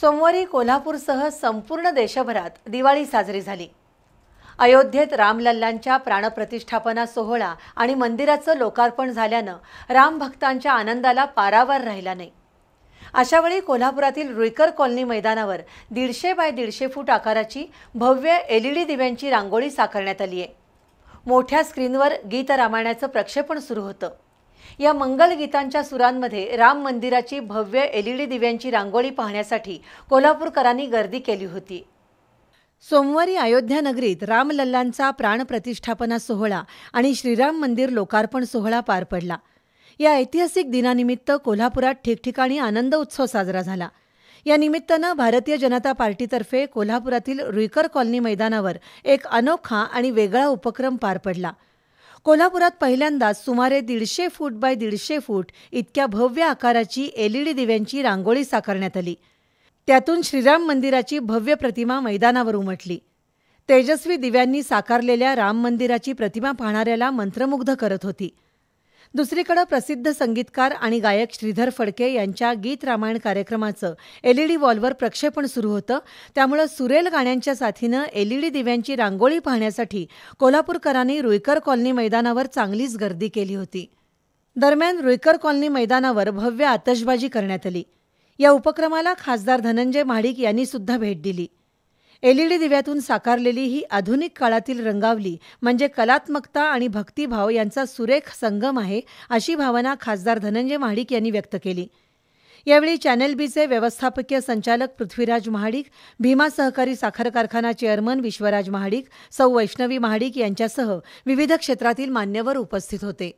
सोमवारी कोल्हापूरसह संपूर्ण देशभरात दिवाळी साजरी झाली अयोध्येत रामलल्लांच्या प्राणप्रतिष्ठापना सोहळा आणि मंदिराचं लोकार्पण झाल्यानं रामभक्तांच्या आनंदाला पारावार राहिला नाही अशावेळी कोल्हापुरातील रुईकर कॉलनी मैदानावर दीडशे बाय दीडशे फूट आकाराची भव्य डी दिव्यांची रांगोळी साकारण्यात आली आहे मोठ्या स्क्रीनवर गीत रामायणाचं प्रक्षेपण सुरू होतं या मंगल गीतांच्या सुरांमध्ये राम मंदिराची भव्य एलईडी दिव्यांची रांगोळी पाहण्यासाठी कोल्हापूरकरांनी गर्दी केली होती सोमवारी अयोध्या नगरीत रामलल्लांचा प्राणप्रतिष्ठापना सोहळा आणि श्रीराम मंदिर लोकार्पण सोहळा पार पडला या ऐतिहासिक दिनानिमित्त कोल्हापुरात ठिकठिकाणी आनंद उत्सव साजरा झाला या निमित्तानं भारतीय जनता पार्टीतर्फे कोल्हापुरातील रुईकर कॉलनी मैदानावर एक अनोखा आणि वेगळा उपक्रम पार पडला कोल्हापुरात पहिल्यांदाच सुमारे दीडशे फूट बाय दीडशे फूट इतक्या भव्य आकाराची एलईडी दिव्यांची रांगोळी साकारण्यात आली त्यातून श्रीराम मंदिराची भव्य प्रतिमा मैदानावर उमटली तेजस्वी दिव्यांनी साकारलेल्या राम मंदिराची प्रतिमा पाहणाऱ्याला मंत्रमुग्ध करत होती दुसरीकडे प्रसिद्ध संगीतकार आणि गायक श्रीधर फडके यांच्या गीत रामायण कार्यक्रमाचं एलईडी वॉलवर प्रक्षेपण सुरू होतं त्यामुळे सुरेल गाण्यांच्या साथीनं एलईडी दिव्यांची रांगोळी पाहण्यासाठी कोल्हापूरकरांनी रुईकर कॉलनी मैदानावर चांगलीच गर्दी केली होती दरम्यान रुईकर कॉलनी मैदानावर भव्य आतषबाजी करण्यात आली या उपक्रमाला खासदार धनंजय महाडिक यांनी सुद्धा भेट दिली एलईडी दिव्यातून साकारलेली ही आधुनिक काळातील रंगावली म्हणजे कलात्मकता आणि भक्तिभाव यांचा सुरेख संगम आहे अशी भावना खासदार धनंजय महाडिक यांनी व्यक्त केली यावेळी चॅनल बीचे व्यवस्थापकीय संचालक पृथ्वीराज महाडिक भीमा सहकारी साखर कारखाना चेअरमन विश्वराज महाडिक सौ वैष्णवी महाडिक यांच्यासह विविध क्षेत्रातील मान्यवर उपस्थित होते